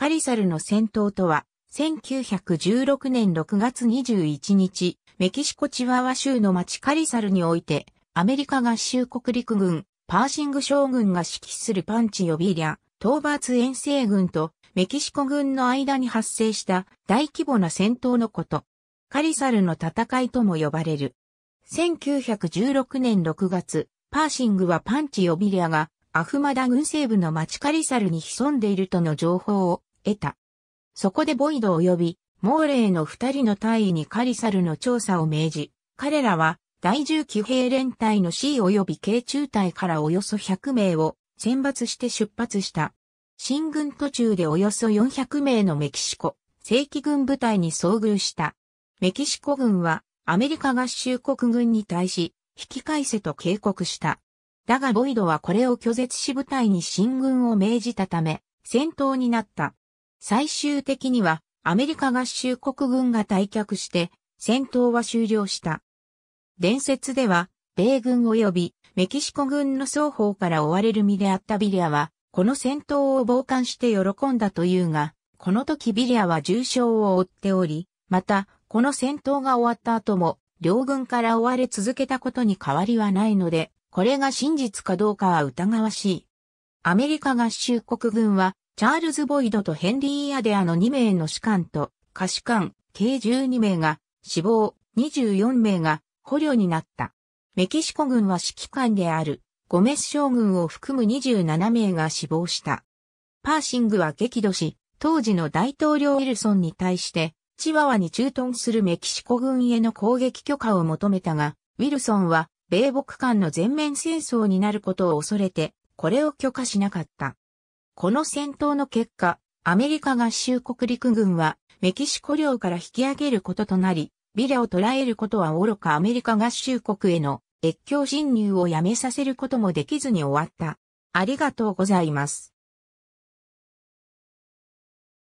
カリサルの戦闘とは、1916年6月21日、メキシコチワワ州の町カリサルにおいて、アメリカ合衆国陸軍、パーシング将軍が指揮するパンチ予備リア、討伐遠征軍とメキシコ軍の間に発生した大規模な戦闘のこと。カリサルの戦いとも呼ばれる。1916年6月、パーシングはパンチ・ヨビリアがアフマダ軍西部の町カリサルに潜んでいるとの情報を得た。そこでボイド及び、モーレーの二人の隊員にカリサルの調査を命じ、彼らは第10騎兵連隊の C 及び軽中隊からおよそ100名を選抜して出発した。進軍途中でおよそ400名のメキシコ正規軍部隊に遭遇した。メキシコ軍はアメリカ合衆国軍に対し引き返せと警告した。だがボイドはこれを拒絶し部隊に進軍を命じたため戦闘になった。最終的にはアメリカ合衆国軍が退却して戦闘は終了した。伝説では、米軍及びメキシコ軍の双方から追われる身であったビリアは、この戦闘を傍観して喜んだというが、この時ビリアは重傷を負っており、また、この戦闘が終わった後も、両軍から追われ続けたことに変わりはないので、これが真実かどうかは疑わしい。アメリカ合衆国軍は、チャールズ・ボイドとヘンリー・アデアの2名の士官と、下士官、計12名が、死亡、24名が、捕虜になった。メキシコ軍は指揮官である、ゴメス将軍を含む27名が死亡した。パーシングは激怒し、当時の大統領ウィルソンに対して、チワワに駐屯するメキシコ軍への攻撃許可を求めたが、ウィルソンは、米国間の全面戦争になることを恐れて、これを許可しなかった。この戦闘の結果、アメリカ合衆国陸軍はメキシコ領から引き上げることとなり、ビラを捕らえることは愚かアメリカ合衆国への越境侵入をやめさせることもできずに終わった。ありがとうございます。